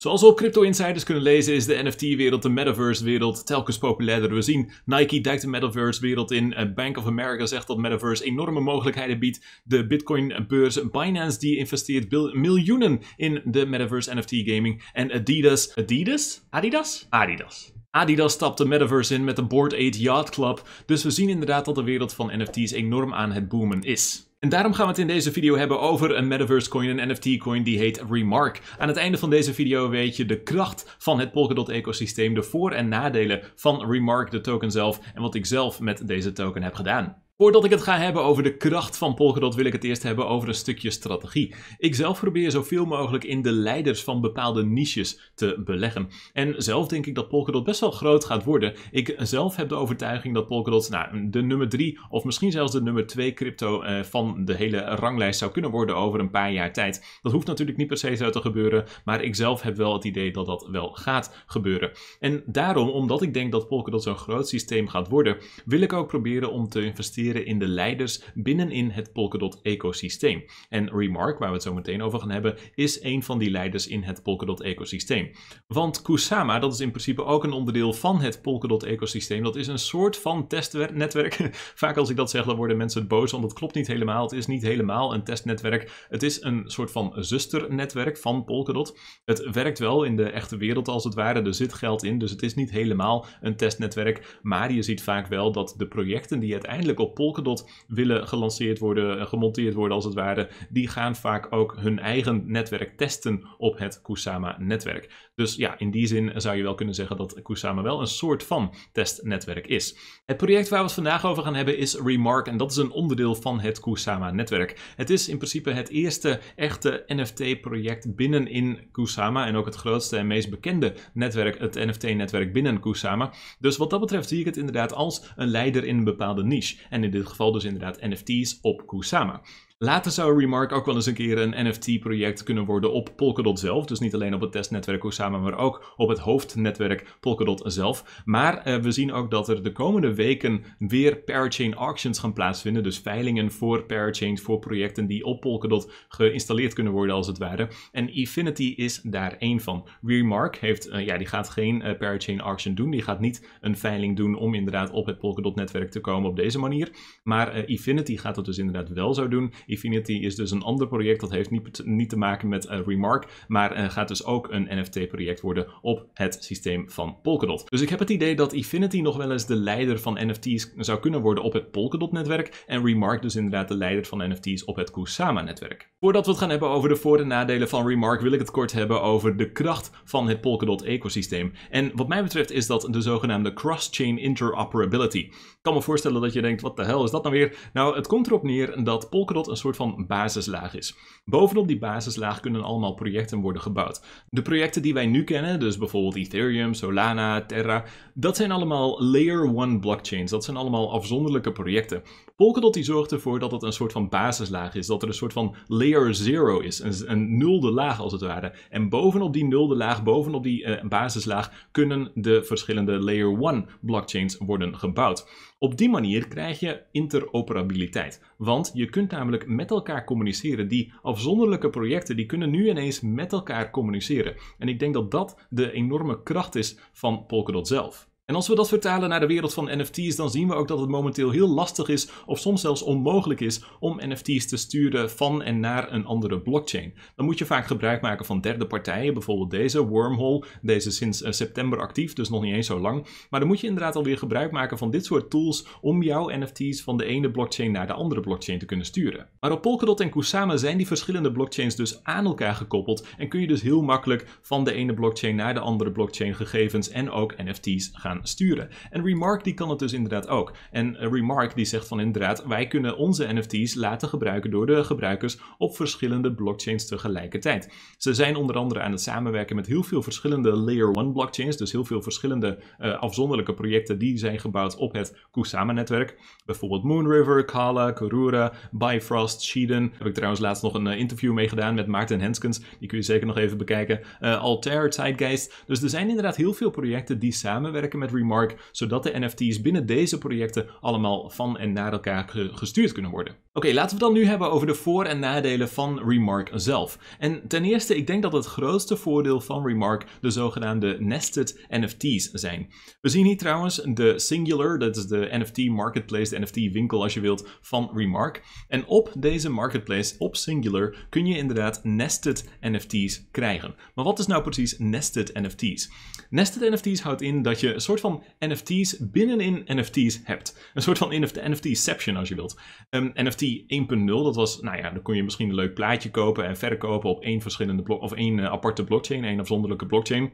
Zoals we op Crypto Insiders kunnen lezen is de NFT-wereld, de metaverse-wereld, telkens populairder. We zien Nike duikt de metaverse-wereld in, eh, Bank of America zegt dat metaverse enorme mogelijkheden biedt, de Bitcoin-beurs Binance die investeert miljoenen in de metaverse NFT-gaming en Adidas, Adidas? Adidas? Adidas. Adidas stapt de metaverse in met de Board 8 Yacht Club, dus we zien inderdaad dat de wereld van NFT's enorm aan het boomen is. En daarom gaan we het in deze video hebben over een Metaverse coin, een NFT coin die heet Remark. Aan het einde van deze video weet je de kracht van het Polkadot ecosysteem, de voor- en nadelen van Remark, de token zelf en wat ik zelf met deze token heb gedaan. Voordat ik het ga hebben over de kracht van Polkadot wil ik het eerst hebben over een stukje strategie. Ik zelf probeer zoveel mogelijk in de leiders van bepaalde niches te beleggen. En zelf denk ik dat Polkadot best wel groot gaat worden. Ik zelf heb de overtuiging dat Polkadot nou, de nummer 3 of misschien zelfs de nummer 2 crypto eh, van de hele ranglijst zou kunnen worden over een paar jaar tijd. Dat hoeft natuurlijk niet per se zo te gebeuren, maar ik zelf heb wel het idee dat dat wel gaat gebeuren. En daarom, omdat ik denk dat Polkadot zo'n groot systeem gaat worden, wil ik ook proberen om te investeren in de leiders binnenin het Polkadot-ecosysteem. En Remark, waar we het zo meteen over gaan hebben, is een van die leiders in het Polkadot-ecosysteem. Want Kusama, dat is in principe ook een onderdeel van het Polkadot-ecosysteem. Dat is een soort van testnetwerk. Vaak als ik dat zeg, dan worden mensen boos, want dat klopt niet helemaal. Het is niet helemaal een testnetwerk. Het is een soort van zusternetwerk van Polkadot. Het werkt wel in de echte wereld als het ware. Er zit geld in, dus het is niet helemaal een testnetwerk. Maar je ziet vaak wel dat de projecten die uiteindelijk op Polkadot willen gelanceerd worden, eh, gemonteerd worden als het ware, die gaan vaak ook hun eigen netwerk testen op het Kusama-netwerk. Dus ja, in die zin zou je wel kunnen zeggen dat Kusama wel een soort van testnetwerk is. Het project waar we het vandaag over gaan hebben is Remark en dat is een onderdeel van het Kusama-netwerk. Het is in principe het eerste echte NFT-project binnenin Kusama en ook het grootste en meest bekende netwerk, het NFT-netwerk binnen Kusama. Dus wat dat betreft zie ik het inderdaad als een leider in een bepaalde niche en in dit geval dus inderdaad NFT's op Kusama. Later zou Remark ook wel eens een keer een NFT-project kunnen worden op Polkadot zelf. Dus niet alleen op het testnetwerk Osama, maar ook op het hoofdnetwerk Polkadot zelf. Maar eh, we zien ook dat er de komende weken weer Parachain auctions gaan plaatsvinden. Dus veilingen voor parachains voor projecten die op Polkadot geïnstalleerd kunnen worden als het ware. En Infinity is daar één van. Remark heeft, eh, ja, die gaat geen eh, Parachain auction doen. Die gaat niet een veiling doen om inderdaad op het Polkadot-netwerk te komen op deze manier. Maar Infinity gaat dat dus inderdaad wel zo doen. Infinity is dus een ander project. Dat heeft niet, niet te maken met eh, Remark, maar eh, gaat dus ook een NFT-project worden op het systeem van Polkadot. Dus ik heb het idee dat Infinity nog wel eens de leider van NFT's zou kunnen worden op het Polkadot-netwerk en Remark dus inderdaad de leider van NFT's op het Kusama-netwerk. Voordat we het gaan hebben over de voor- en nadelen van Remark wil ik het kort hebben over de kracht van het Polkadot-ecosysteem. En wat mij betreft is dat de zogenaamde cross-chain interoperability kan me voorstellen dat je denkt, wat de hel is dat nou weer? Nou, het komt erop neer dat Polkadot een soort van basislaag is. Bovenop die basislaag kunnen allemaal projecten worden gebouwd. De projecten die wij nu kennen, dus bijvoorbeeld Ethereum, Solana, Terra, dat zijn allemaal layer 1 blockchains. Dat zijn allemaal afzonderlijke projecten. Polkadot die zorgt ervoor dat het een soort van basislaag is. Dat er een soort van layer zero is. Een, een nulde laag als het ware. En bovenop die nulde laag, bovenop die eh, basislaag, kunnen de verschillende layer one blockchains worden gebouwd. Op die manier krijg je interoperabiliteit. Want je kunt namelijk met elkaar communiceren. Die afzonderlijke projecten die kunnen nu ineens met elkaar communiceren. En ik denk dat dat de enorme kracht is van Polkadot zelf. En als we dat vertalen naar de wereld van NFT's, dan zien we ook dat het momenteel heel lastig is, of soms zelfs onmogelijk is, om NFT's te sturen van en naar een andere blockchain. Dan moet je vaak gebruik maken van derde partijen, bijvoorbeeld deze, Wormhole, deze sinds eh, september actief, dus nog niet eens zo lang. Maar dan moet je inderdaad alweer gebruik maken van dit soort tools om jouw NFT's van de ene blockchain naar de andere blockchain te kunnen sturen. Maar op Polkadot en Kusama zijn die verschillende blockchains dus aan elkaar gekoppeld en kun je dus heel makkelijk van de ene blockchain naar de andere blockchain gegevens en ook NFT's gaan sturen. En Remark die kan het dus inderdaad ook. En eh, Remark die zegt van inderdaad, wij kunnen onze NFT's laten gebruiken door de gebruikers op verschillende blockchains tegelijkertijd. Ze zijn onder andere aan het samenwerken met heel veel verschillende layer 1 blockchains, dus heel veel verschillende eh, afzonderlijke projecten die zijn gebouwd op het Kusama-netwerk. Bijvoorbeeld Moonriver, Kala, Kurura, Bifrost, Shiden. Heb ik trouwens laatst nog een eh, interview mee gedaan met Maarten Henskens. Die kun je zeker nog even bekijken. Uh, Altair, Tidegeist. Dus er zijn inderdaad heel veel projecten die samenwerken met Remark, zodat de NFT's binnen deze projecten allemaal van en naar elkaar gestuurd kunnen worden. Oké, laten we dan nu hebben over de voor- en nadelen van Remark zelf. En ten eerste, ik denk dat het grootste voordeel van Remark de zogenaamde nested NFT's zijn. We zien hier trouwens de Singular, dat is de NFT marketplace, de NFT winkel als je wilt, van Remark. En op deze marketplace, op Singular, kun je inderdaad nested NFT's krijgen. Maar wat is nou precies nested NFT's? Nested NFT's houdt in dat je een soort van NFT's binnenin NFT's hebt. Een soort van NFT-ception als je wilt. Ehm, NFT 1.0, dat was, nou ja, dan kon je misschien een leuk plaatje kopen en verkopen op één verschillende blok of één eh, aparte blockchain, één afzonderlijke blockchain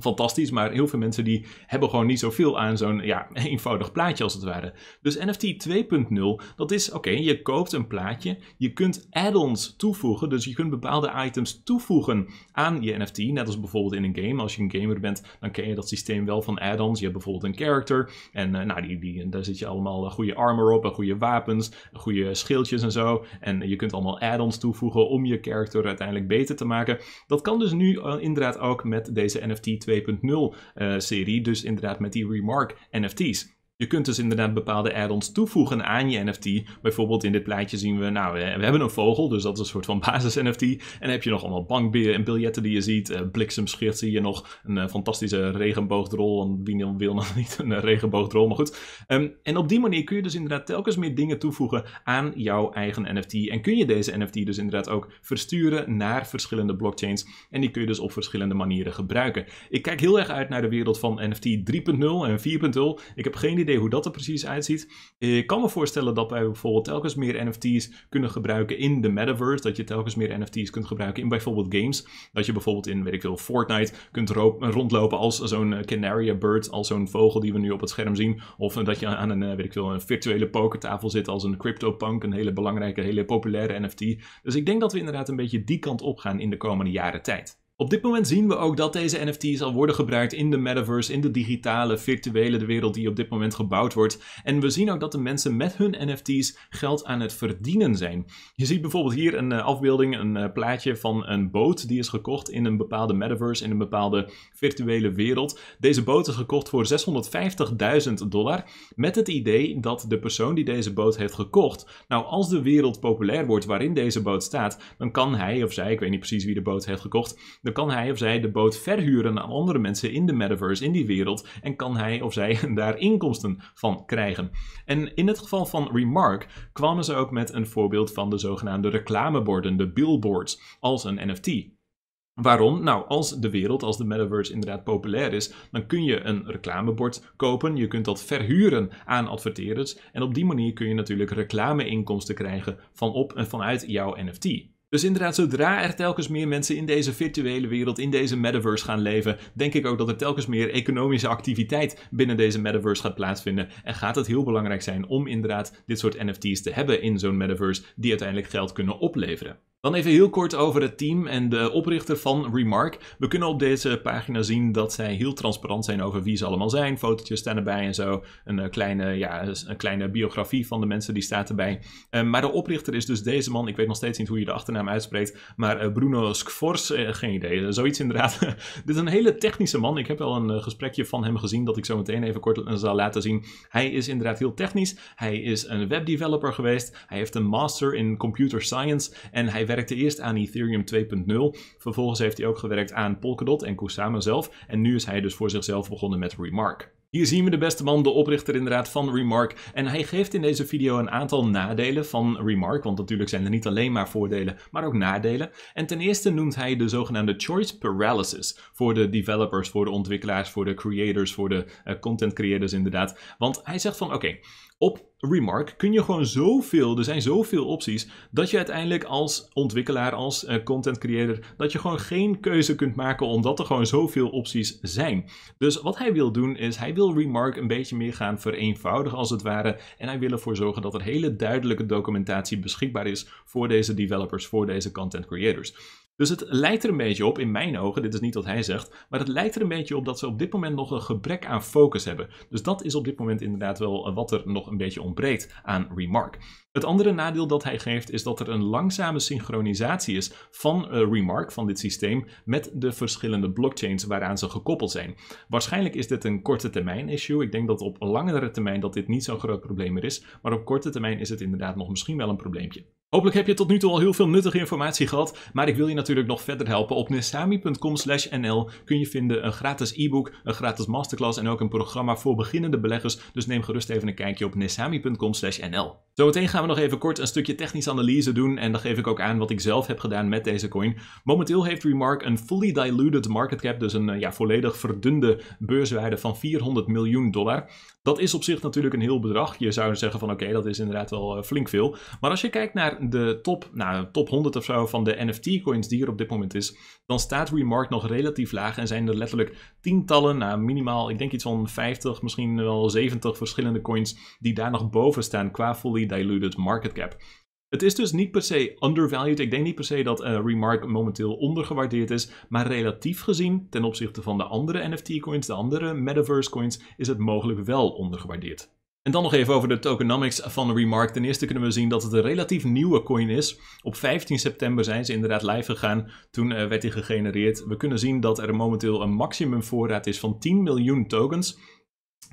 fantastisch, maar heel veel mensen die hebben gewoon niet zoveel aan zo'n ja, eenvoudig plaatje als het ware. Dus NFT 2.0, dat is oké, je koopt een plaatje, je kunt add-ons toevoegen, dus je kunt bepaalde items toevoegen aan je NFT, net als bijvoorbeeld in een game. Als je een gamer bent, dan ken je dat systeem wel van add-ons. Je hebt bijvoorbeeld een character en eh, nou, die, die, daar zit je allemaal eh, goede armor op en eh, goede wapens, goede schildjes en zo. En je kunt allemaal add-ons toevoegen om je character uiteindelijk beter te maken. Dat kan dus nu inderdaad ook met deze NFT 2.0 eh, serie. Dus inderdaad met die Remark NFT's. Je kunt dus inderdaad bepaalde add-ons toevoegen aan je NFT. Bijvoorbeeld in dit plaatje zien we, nou, eh, we hebben een vogel, dus dat is een soort van basis-NFT. En dan heb je nog allemaal bankbiljetten en biljetten die je ziet. Uh, zie je nog, een eh, fantastische regenboogdrol. want wie wil nog niet een regenboogdrol, maar goed. Ehm, en op die manier kun je dus inderdaad telkens meer dingen toevoegen aan jouw eigen NFT. En kun je deze NFT dus inderdaad ook versturen naar verschillende blockchains. En die kun je dus op verschillende manieren gebruiken. Ik kijk heel erg uit naar de wereld van NFT 3.0 en 4.0. Ik heb geen idee idee hoe dat er precies uitziet. Eh, ik kan me voorstellen dat wij bijvoorbeeld telkens meer NFT's kunnen gebruiken in de metaverse. Dat je telkens meer NFT's kunt gebruiken in bijvoorbeeld games. Dat je bijvoorbeeld in, weet ik veel, Fortnite kunt rondlopen als zo'n eh, Canaria Bird, als zo'n vogel die we nu op het scherm zien. Of eh, dat je aan een, weet ik veel, een virtuele pokertafel zit als een CryptoPunk, een hele belangrijke, hele populaire NFT. Dus ik denk dat we inderdaad een beetje die kant op gaan in de komende jaren tijd. Op dit moment zien we ook dat deze NFT's al worden gebruikt in de metaverse, in de digitale, virtuele wereld die op dit moment gebouwd wordt. En we zien ook dat de mensen met hun NFT's geld aan het verdienen zijn. Je ziet bijvoorbeeld hier een eh, afbeelding, een eh, plaatje van een boot die is gekocht in een bepaalde metaverse, in een bepaalde virtuele wereld. Deze boot is gekocht voor 650.000 dollar met het idee dat de persoon die deze boot heeft gekocht, nou als de wereld populair wordt waarin deze boot staat, dan kan hij of zij, ik weet niet precies wie de boot heeft gekocht, dan kan hij of zij de boot verhuren aan andere mensen in de metaverse, in die wereld, en kan hij of zij daar inkomsten van krijgen. En in het geval van Remark kwamen ze ook met een voorbeeld van de zogenaamde reclameborden, de billboards, als een NFT. Waarom? Nou, als de wereld, als de metaverse inderdaad populair is, dan kun je een reclamebord kopen. Je kunt dat verhuren aan adverteerders. En op die manier kun je natuurlijk reclameinkomsten krijgen van op en vanuit jouw NFT. Dus inderdaad, zodra er telkens meer mensen in deze virtuele wereld, in deze metaverse gaan leven, denk ik ook dat er telkens meer economische activiteit binnen deze metaverse gaat plaatsvinden. En gaat het heel belangrijk zijn om inderdaad dit soort NFT's te hebben in zo'n metaverse die uiteindelijk geld kunnen opleveren. Dan even heel kort over het team en de oprichter van Remark. We kunnen op deze pagina zien dat zij heel transparant zijn over wie ze allemaal zijn. Fotootjes staan erbij en zo. Een eh, kleine, ja, een kleine biografie van de mensen die staat erbij. Ehm, maar de oprichter is dus deze man. Ik weet nog steeds niet hoe je de achternaam uitspreekt. Maar eh, Bruno Skvors, eh, geen idee. zoiets inderdaad. Dit is een hele technische man. Ik heb wel een gesprekje van hem gezien dat ik zo meteen even kort zal laten zien. Hij is inderdaad heel technisch. Hij is een webdeveloper geweest. Hij heeft een master in computer science. En hij werkt werkte eerst aan Ethereum 2.0. Vervolgens heeft hij ook gewerkt aan Polkadot en Kusama zelf. En nu is hij dus voor zichzelf begonnen met Remark. Hier zien we de beste man, de oprichter inderdaad van Remark. En hij geeft in deze video een aantal nadelen van Remark. Want natuurlijk zijn er niet alleen maar voordelen, maar ook nadelen. En ten eerste noemt hij de zogenaamde choice paralysis. Voor de developers, voor de ontwikkelaars, voor de creators, voor de eh, content creators inderdaad. Want hij zegt van oké, op Remark kun je gewoon zoveel, er zijn zoveel opties, dat je uiteindelijk als ontwikkelaar, als eh, content creator, dat je gewoon geen keuze kunt maken omdat er gewoon zoveel opties zijn. Dus wat hij wil doen is, hij wil Remark een beetje meer gaan vereenvoudigen als het ware. En hij wil ervoor zorgen dat er hele duidelijke documentatie beschikbaar is voor deze developers, voor deze content creators. Dus het lijkt er een beetje op, in mijn ogen, dit is niet wat hij zegt, maar het lijkt er een beetje op dat ze op dit moment nog een gebrek aan focus hebben. Dus dat is op dit moment inderdaad wel eh, wat er nog een beetje ontbreekt aan Remark. Het andere nadeel dat hij geeft is dat er een langzame synchronisatie is van eh, Remark, van dit systeem, met de verschillende blockchains waaraan ze gekoppeld zijn. Waarschijnlijk is dit een korte termijn issue. Ik denk dat op langere termijn dat dit niet zo'n groot probleem meer is, maar op korte termijn is het inderdaad nog misschien wel een probleempje. Hopelijk heb je tot nu toe al heel veel nuttige informatie gehad, maar ik wil je natuurlijk nog verder helpen. Op nessami.com nl kun je vinden een gratis e-book, een gratis masterclass en ook een programma voor beginnende beleggers. Dus neem gerust even een kijkje op nesamicom nl. Zometeen gaan we nog even kort een stukje technische analyse doen en dan geef ik ook aan wat ik zelf heb gedaan met deze coin. Momenteel heeft Remark een fully diluted market cap, dus een eh, ja, volledig verdunde beurswaarde van 400 miljoen dollar. Dat is op zich natuurlijk een heel bedrag. Je zou zeggen van oké, dat is inderdaad wel eh, flink veel. Maar als je kijkt naar de top, nou, top 100 of zo van de NFT coins die er op dit moment is, dan staat Remark nog relatief laag en zijn er letterlijk tientallen, nou, minimaal ik denk iets van 50, misschien wel 70 verschillende coins die daar nog boven staan qua fully diluted market cap. Het is dus niet per se undervalued. Ik denk niet per se dat eh, Remark momenteel ondergewaardeerd is. Maar relatief gezien, ten opzichte van de andere NFT-coins, de andere Metaverse-coins, is het mogelijk wel ondergewaardeerd. En dan nog even over de tokenomics van Remark. Ten eerste kunnen we zien dat het een relatief nieuwe coin is. Op 15 september zijn ze inderdaad live gegaan. Toen eh, werd die gegenereerd. We kunnen zien dat er momenteel een maximumvoorraad is van 10 miljoen tokens.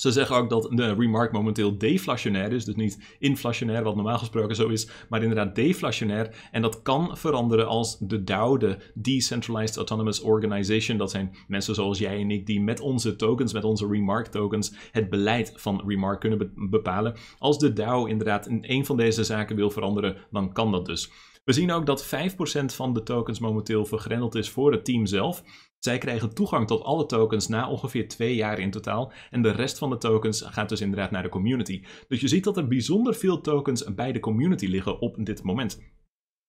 Ze zeggen ook dat de remark momenteel deflationair is, dus niet inflationair, wat normaal gesproken zo is, maar inderdaad deflationair. En dat kan veranderen als de DAO, de Decentralized Autonomous Organization, dat zijn mensen zoals jij en ik die met onze tokens, met onze remark tokens, het beleid van remark kunnen bepalen. Als de DAO inderdaad in een van deze zaken wil veranderen, dan kan dat dus. We zien ook dat 5% van de tokens momenteel vergrendeld is voor het team zelf. Zij krijgen toegang tot alle tokens na ongeveer twee jaar in totaal. En de rest van de tokens gaat dus inderdaad naar de community. Dus je ziet dat er bijzonder veel tokens bij de community liggen op dit moment.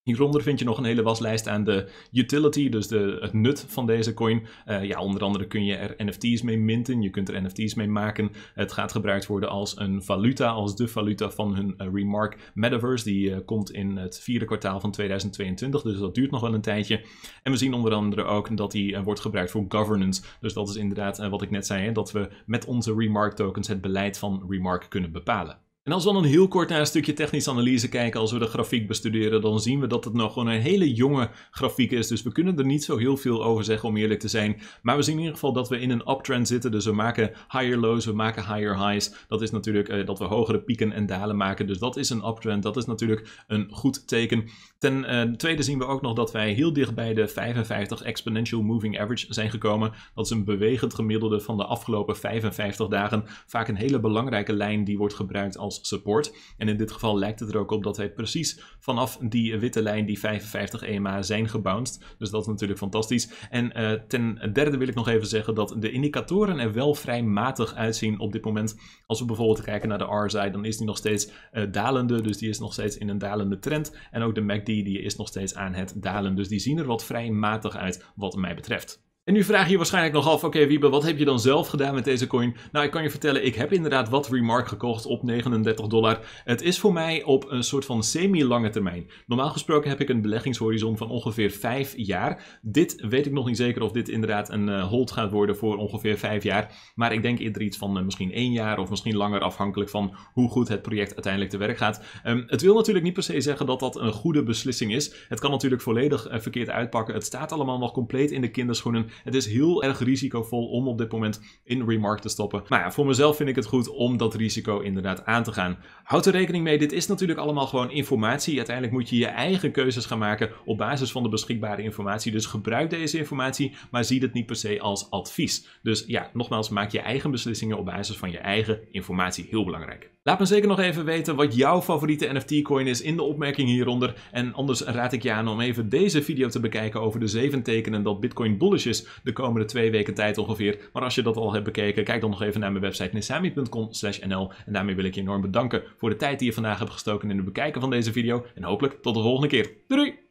Hieronder vind je nog een hele waslijst aan de utility, dus de, het nut van deze coin. Eh, ja, onder andere kun je er NFT's mee minten, je kunt er NFT's mee maken. Het gaat gebruikt worden als een valuta, als de valuta van hun eh, Remark Metaverse. Die eh, komt in het vierde kwartaal van 2022, dus dat duurt nog wel een tijdje. En we zien onder andere ook dat die wordt gebruikt voor governance. Dus dat is inderdaad wat ik net zei, hè, dat we met onze Remark tokens het beleid van Remark kunnen bepalen. En als we dan heel kort naar een stukje technische analyse kijken, als we de grafiek bestuderen, dan zien we dat het nog gewoon een hele jonge grafiek is. Dus we kunnen er niet zo heel veel over zeggen, om eerlijk te zijn. Maar we zien in ieder geval dat we in een uptrend zitten. Dus we maken higher lows, we maken higher highs. Dat is natuurlijk eh, dat we hogere pieken en dalen maken. Dus dat is een uptrend. Dat is natuurlijk een goed teken. Ten eh, tweede zien we ook nog dat wij heel dicht bij de 55 Exponential Moving Average zijn gekomen. Dat is een bewegend gemiddelde van de afgelopen 55 dagen. Vaak een hele belangrijke lijn die wordt gebruikt als support. En in dit geval lijkt het er ook op dat hij precies vanaf die witte lijn, die 55 EMA, zijn gebounced. Dus dat is natuurlijk fantastisch. En eh, ten derde wil ik nog even zeggen dat de indicatoren er wel vrij matig uitzien op dit moment. Als we bijvoorbeeld kijken naar de RSI, dan is die nog steeds eh, dalende. Dus die is nog steeds in een dalende trend. En ook de MACD die is nog steeds aan het dalen. Dus die zien er wat vrij matig uit wat mij betreft. En nu vraag je je waarschijnlijk nog af, oké Wiebe, wat heb je dan zelf gedaan met deze coin? Nou, ik kan je vertellen, ik heb inderdaad wat Remark gekocht op 39 dollar. Het is voor mij op een soort van semi-lange termijn. Normaal gesproken heb ik een beleggingshorizon van ongeveer 5 jaar. Dit weet ik nog niet zeker of dit inderdaad een eh, hold gaat worden voor ongeveer 5 jaar. Maar ik denk eerder iets van eh, misschien 1 jaar of misschien langer afhankelijk van hoe goed het project uiteindelijk te werk gaat. Ehm, het wil natuurlijk niet per se zeggen dat dat een goede beslissing is. Het kan natuurlijk volledig eh, verkeerd uitpakken. Het staat allemaal nog compleet in de kinderschoenen. Het is heel erg risicovol om op dit moment in Remark te stoppen. Maar ja, voor mezelf vind ik het goed om dat risico inderdaad aan te gaan. Houd er rekening mee, dit is natuurlijk allemaal gewoon informatie. Uiteindelijk moet je je eigen keuzes gaan maken op basis van de beschikbare informatie. Dus gebruik deze informatie, maar zie dit niet per se als advies. Dus ja, nogmaals, maak je eigen beslissingen op basis van je eigen informatie. Heel belangrijk. Laat me zeker nog even weten wat jouw favoriete NFT-coin is in de opmerking hieronder. En anders raad ik je aan om even deze video te bekijken over de zeven tekenen dat Bitcoin bullish is de komende twee weken tijd ongeveer. Maar als je dat al hebt bekeken, kijk dan nog even naar mijn website nissami.com nl. En daarmee wil ik je enorm bedanken voor de tijd die je vandaag hebt gestoken in het bekijken van deze video. En hopelijk tot de volgende keer. doei!